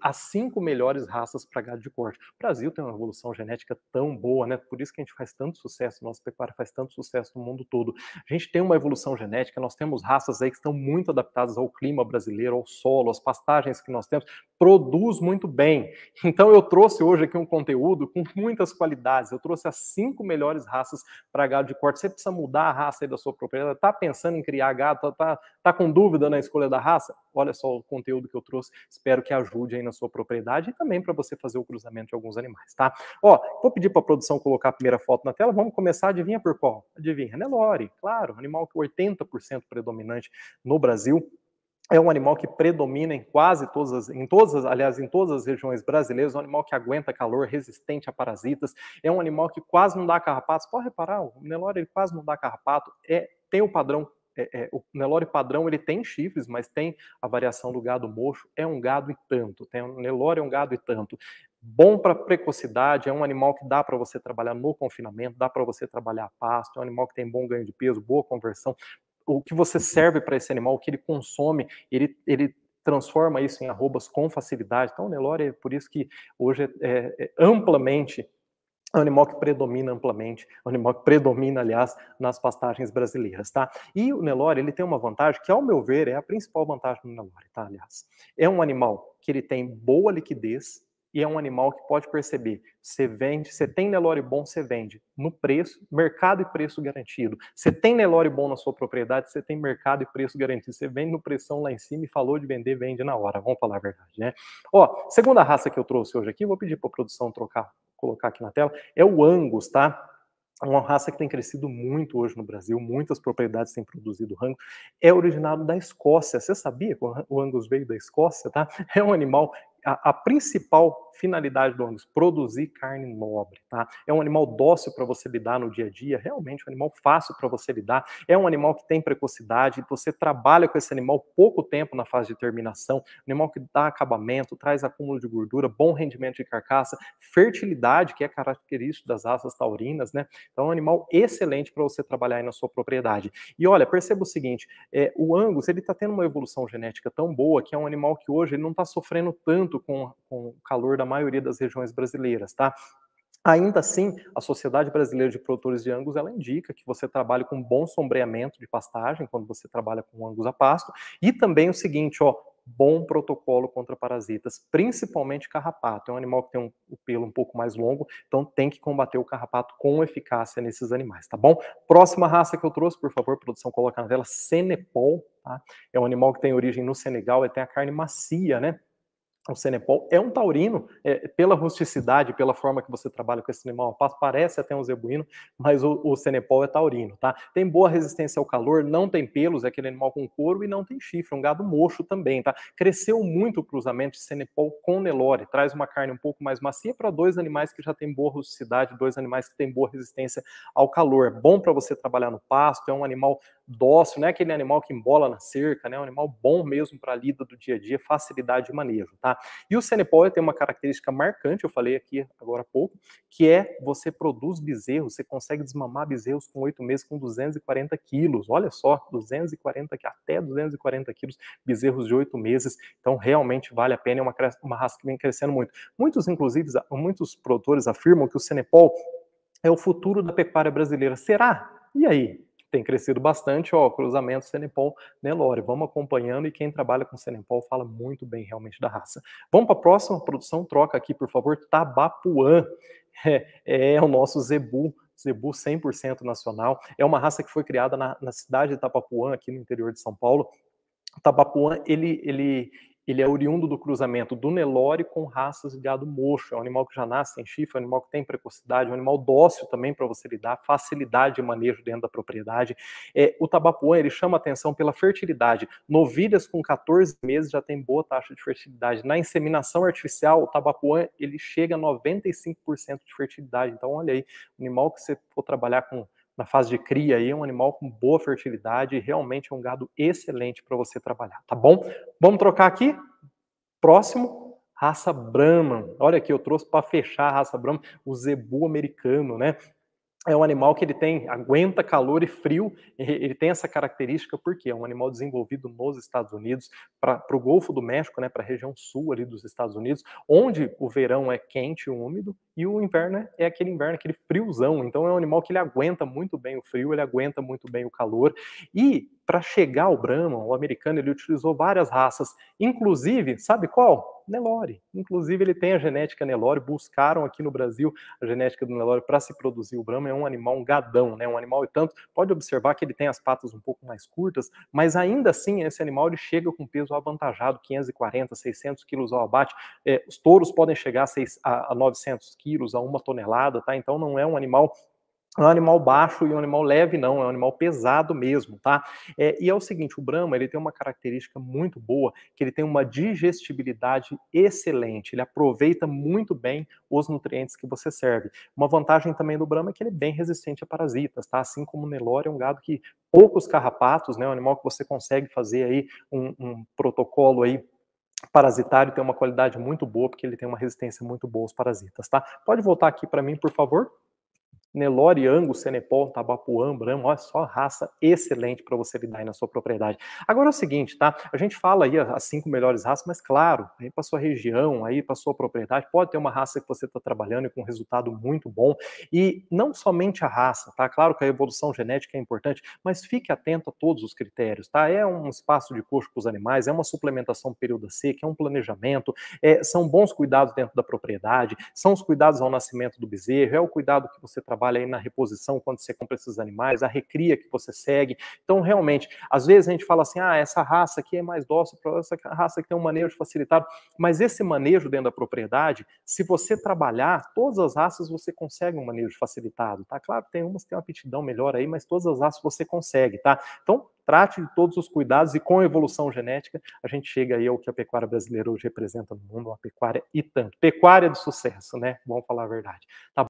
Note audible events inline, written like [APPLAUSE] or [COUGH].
as cinco melhores raças para gado de corte. O Brasil tem uma evolução genética tão boa, né? Por isso que a gente faz tanto sucesso, nossa pecuária faz tanto sucesso no mundo todo. A gente tem uma evolução genética, nós temos raças aí que estão muito adaptadas ao clima brasileiro, ao solo, às pastagens que nós temos, produz muito bem. Então eu trouxe hoje aqui um conteúdo com muitas qualidades. Eu trouxe as cinco melhores raças para gado de corte. Você precisa mudar a raça aí da sua propriedade, tá pensando em criar gado, tá, tá, tá com dúvida na escolha da raça? olha só o conteúdo que eu trouxe, espero que ajude aí na sua propriedade e também para você fazer o cruzamento de alguns animais, tá? Ó, vou pedir para a produção colocar a primeira foto na tela, vamos começar, adivinha por qual? Adivinha, Nelore, claro, animal que 80% predominante no Brasil, é um animal que predomina em quase todas, as, em todas, as, aliás, em todas as regiões brasileiras, um animal que aguenta calor, resistente a parasitas, é um animal que quase não dá carrapato. Pode reparar, o Nelore ele quase não dá carrapato, é tem o padrão é, é, o Nelore padrão ele tem chifres, mas tem a variação do gado mocho, é um gado e tanto. Tem, o Nelore é um gado e tanto. Bom para precocidade, é um animal que dá para você trabalhar no confinamento, dá para você trabalhar a pasto, é um animal que tem bom ganho de peso, boa conversão. O que você serve para esse animal, o que ele consome, ele, ele transforma isso em arrobas com facilidade. Então, o Nelore, é por isso que hoje é, é, é amplamente é um animal que predomina amplamente, é um animal que predomina, aliás, nas pastagens brasileiras, tá? E o Nelore, ele tem uma vantagem que, ao meu ver, é a principal vantagem do Nelore, tá? Aliás, é um animal que ele tem boa liquidez, e é um animal que pode perceber. Você vende, você tem Nelore bom, você vende no preço, mercado e preço garantido. Você tem Nelore bom na sua propriedade, você tem mercado e preço garantido. Você vende no pressão lá em cima e falou de vender, vende na hora. Vamos falar a verdade, né? Ó, segunda raça que eu trouxe hoje aqui, vou pedir para a produção trocar, colocar aqui na tela, é o Angus, tá? É uma raça que tem crescido muito hoje no Brasil, muitas propriedades têm produzido rango, é originado da Escócia. Você sabia que o Angus veio da Escócia, tá? [LAUGHS] É um animal a, a, principal finalidade do ângus, produzir carne nobre, tá? É um animal dócil para você lidar no dia a dia, realmente um animal fácil para você lidar, é um animal que tem precocidade, você trabalha com esse animal pouco tempo na fase de terminação, animal que dá acabamento, traz acúmulo de gordura, bom rendimento de carcaça, fertilidade, que é característico das raças taurinas, né? Então é um animal excelente para você trabalhar aí na sua propriedade. E olha, perceba o seguinte, é, o angus, ele está tendo uma evolução genética tão boa que é um animal que hoje ele não está sofrendo tanto tanto com, com o calor da maioria das regiões brasileiras, tá? Ainda assim, a Sociedade Brasileira de Produtores de Angus ela indica que você trabalhe com bom sombreamento de pastagem quando você trabalha com angus a pasto e também o seguinte, ó, bom protocolo contra parasitas, principalmente carrapato. É um animal que tem um, o pelo um pouco mais longo, então tem que combater o carrapato com eficácia nesses animais, tá bom? Próxima raça que eu trouxe, por favor, produção, coloca na tela, Senepol, tá? É um animal que tem origem no Senegal e tem a carne macia, né? o Senepol é um taurino, é, pela rusticidade, pela forma que você trabalha com esse animal a parece até um zebuíno, mas o, o Senepol é taurino, tá? Tem boa resistência ao calor, não tem pelos, é aquele animal com couro e não tem chifre, é um gado mocho também, tá? Cresceu muito o cruzamento de Senepol com Nelore, traz uma carne um pouco mais macia para dois animais que já têm boa rusticidade, dois animais que têm boa resistência ao calor. É bom para você trabalhar no pasto, é um animal dócil, não é aquele animal que embola na cerca, né? Um animal bom mesmo para a lida do dia a dia, facilidade de manejo, tá? E o Senepol tem uma característica marcante, eu falei aqui agora há pouco, que é você produz bezerros, você consegue desmamar bezerros com oito meses com 240 quilos, olha só, 240, até 240 quilos, bezerros de oito meses, então realmente vale a pena, é uma, uma raça que vem crescendo muito. Muitos, inclusive, muitos produtores afirmam que o Senepol é o futuro da pecuária brasileira. Será? E aí? tem crescido bastante, ó, cruzamento Senepol, Nelore, né, vamos acompanhando e quem trabalha com Senepol fala muito bem realmente da raça. Vamos para a próxima produção, troca aqui, por favor, Tabapuã. É, é o nosso zebu zebu 100% nacional. É uma raça que foi criada na, na cidade de Tabapuã, aqui no interior de São Paulo. Tabapuã, ele, ele, ele é oriundo do cruzamento do Nelore com raças de gado mocho. É um animal que já nasce sem chifre, é um animal que tem precocidade, é um animal dócil também para você lidar, facilidade de manejo dentro da propriedade. É, o tabapuã, ele chama atenção pela fertilidade. Novilhas com 14 meses já tem boa taxa de fertilidade. Na inseminação artificial, o tabapuã, ele chega a 95% de fertilidade. Então, olha aí, animal que você for trabalhar com na fase de cria aí, um animal com boa fertilidade realmente é um gado excelente para você trabalhar, tá bom? Vamos trocar aqui? Próximo, raça Brahman. Olha aqui, eu trouxe para fechar a raça Brahman, o zebu americano, né? é um animal que ele tem, aguenta calor e frio, ele tem essa característica porque é um animal desenvolvido nos Estados Unidos, para o Golfo do México, né, para a região sul ali dos Estados Unidos, onde o verão é quente e úmido, e o inverno é, é aquele inverno, aquele friozão, então é um animal que ele aguenta muito bem o frio, ele aguenta muito bem o calor, e para chegar ao Brahman, o americano, ele utilizou várias raças, inclusive, sabe qual? Nelore. Inclusive, ele tem a genética Nelore, buscaram aqui no Brasil a genética do Nelore para se produzir o Brahman É um animal, um gadão, né? Um animal e tanto. Pode observar que ele tem as patas um pouco mais curtas, mas ainda assim, esse animal ele chega com peso avantajado, 540, 600 quilos ao abate. É, os touros podem chegar a, 6, a, a 900 quilos, a uma tonelada, tá? Então, não é um animal é um animal baixo e um animal leve, não, é um animal pesado mesmo, tá? É, e é o seguinte, o Brahma, ele tem uma característica muito boa, que ele tem uma digestibilidade excelente, ele aproveita muito bem os nutrientes que você serve. Uma vantagem também do Brahma é que ele é bem resistente a parasitas, tá? Assim como o Nelore é um gado que poucos carrapatos, né, é um animal que você consegue fazer aí um, um protocolo aí parasitário tem uma qualidade muito boa, porque ele tem uma resistência muito boa aos parasitas, tá? Pode voltar aqui para mim, por favor? Nelore, Ango, Senepol, Tabapuã, Branco, olha só raça excelente para você lidar aí na sua propriedade. Agora é o seguinte, tá? A gente fala aí as cinco melhores raças, mas claro, aí para sua região, aí para sua propriedade, pode ter uma raça que você está trabalhando e com resultado muito bom. E não somente a raça, tá? Claro que a evolução genética é importante, mas fique atento a todos os critérios, tá? É um espaço de curso para os animais, é uma suplementação período seca, é um planejamento, é, são bons cuidados dentro da propriedade, são os cuidados ao nascimento do bezerro, é o cuidado que você trabalha trabalha aí na reposição quando você compra esses animais, a recria que você segue. Então, realmente, às vezes a gente fala assim: ah, essa raça aqui é mais dócil, essa raça aqui tem um manejo facilitado. Mas esse manejo dentro da propriedade, se você trabalhar, todas as raças você consegue um manejo facilitado, tá? Claro, tem umas que têm uma aptidão melhor aí, mas todas as raças você consegue, tá? Então, trate de todos os cuidados e com a evolução genética a gente chega aí ao que a pecuária brasileira hoje representa no mundo, uma pecuária e tanto. Pecuária de sucesso, né? Vamos falar a verdade. Tá